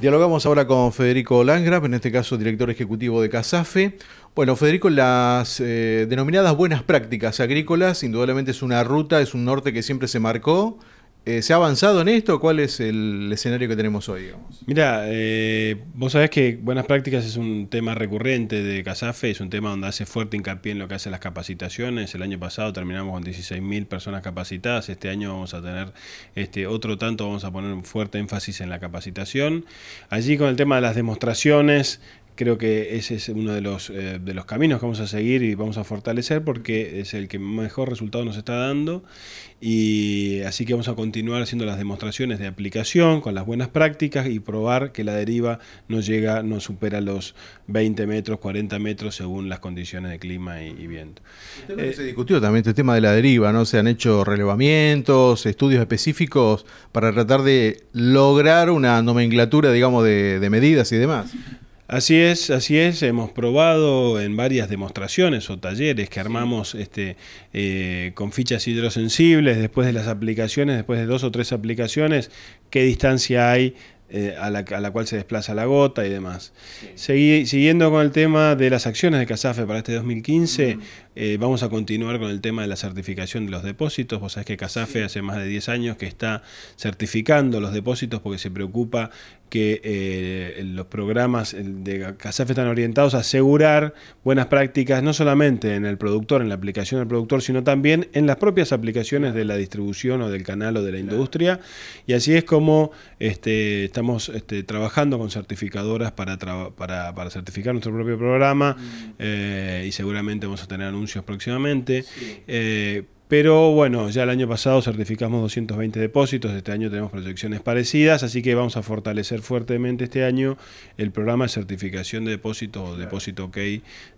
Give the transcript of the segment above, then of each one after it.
Dialogamos ahora con Federico Langrap, en este caso director ejecutivo de CASAFE. Bueno, Federico, las eh, denominadas buenas prácticas agrícolas, indudablemente es una ruta, es un norte que siempre se marcó eh, ¿Se ha avanzado en esto? ¿Cuál es el escenario que tenemos hoy? Mira, eh, vos sabés que Buenas Prácticas es un tema recurrente de CASAFE, es un tema donde hace fuerte hincapié en lo que hacen las capacitaciones. El año pasado terminamos con 16.000 personas capacitadas, este año vamos a tener este, otro tanto, vamos a poner un fuerte énfasis en la capacitación. Allí con el tema de las demostraciones, creo que ese es uno de los, eh, de los caminos que vamos a seguir y vamos a fortalecer porque es el que mejor resultado nos está dando y así que vamos a continuar haciendo las demostraciones de aplicación con las buenas prácticas y probar que la deriva no llega, no supera los 20 metros, 40 metros según las condiciones de clima y, viento. Eh, se discutió también este tema de la deriva, ¿no? Se han hecho relevamientos, estudios específicos para tratar de lograr una nomenclatura, digamos, de, de medidas y demás. Así es, así es. Hemos probado en varias demostraciones o talleres que armamos este, eh, con fichas hidrosensibles, después de las aplicaciones, después de dos o tres aplicaciones, qué distancia hay eh, a, la, cual se desplaza la gota y demás. siguiendo con el tema de las acciones de Casafe para este 2015, eh, vamos a continuar con el tema de la certificación de los depósitos. Vos sabés que Casafe hace más de 10 años que está certificando los depósitos porque se preocupa que eh, los programas de Casafe están orientados a asegurar buenas prácticas, no solamente en el productor, en la aplicación del productor, sino también en las propias aplicaciones de la distribución o del canal o de la industria. Y así es como este, estamos este, trabajando con certificadoras para, para, certificar nuestro propio programa mm. eh, y seguramente vamos a tener un anuncios próximamente. Sí. Eh, pero bueno, ya el año pasado certificamos 220 depósitos, este año tenemos proyecciones parecidas, así que vamos a fortalecer fuertemente este año el programa de certificación de depósito o depósito OK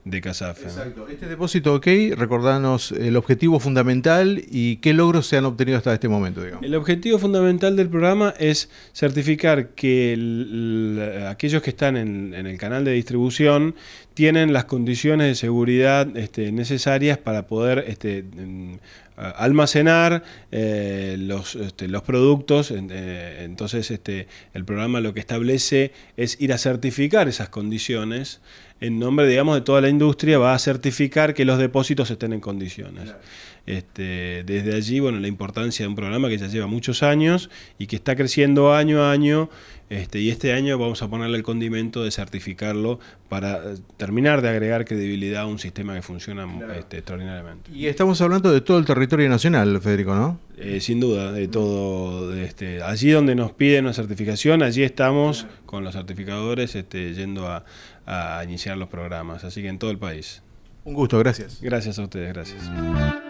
de CASAFE. Exacto, este depósito OK, recordanos el objetivo fundamental y qué logros se han obtenido hasta este momento. Digamos. El objetivo fundamental del programa es certificar que aquellos que están en, el canal de distribución tienen las condiciones de seguridad este, necesarias para poder... Este, almacenar eh, los, este, los, productos. Eh, entonces, este, el programa lo que establece es ir a certificar esas condiciones en nombre, digamos, de toda la industria, va a certificar que los depósitos estén en condiciones. Este, desde allí, bueno, la importancia de un programa que ya lleva muchos años y que está creciendo año a año, este, y este año vamos a ponerle el condimento de certificarlo para eh, terminar de agregar credibilidad a un sistema que funciona este, extraordinariamente. Y estamos hablando de todo el territorio nacional, Federico, ¿no? Eh, sin duda, de todo. Este, allí donde nos piden una certificación, allí estamos con los certificadores este, yendo a iniciar los programas, así que en todo el país. Un gusto, gracias. Gracias a ustedes, gracias.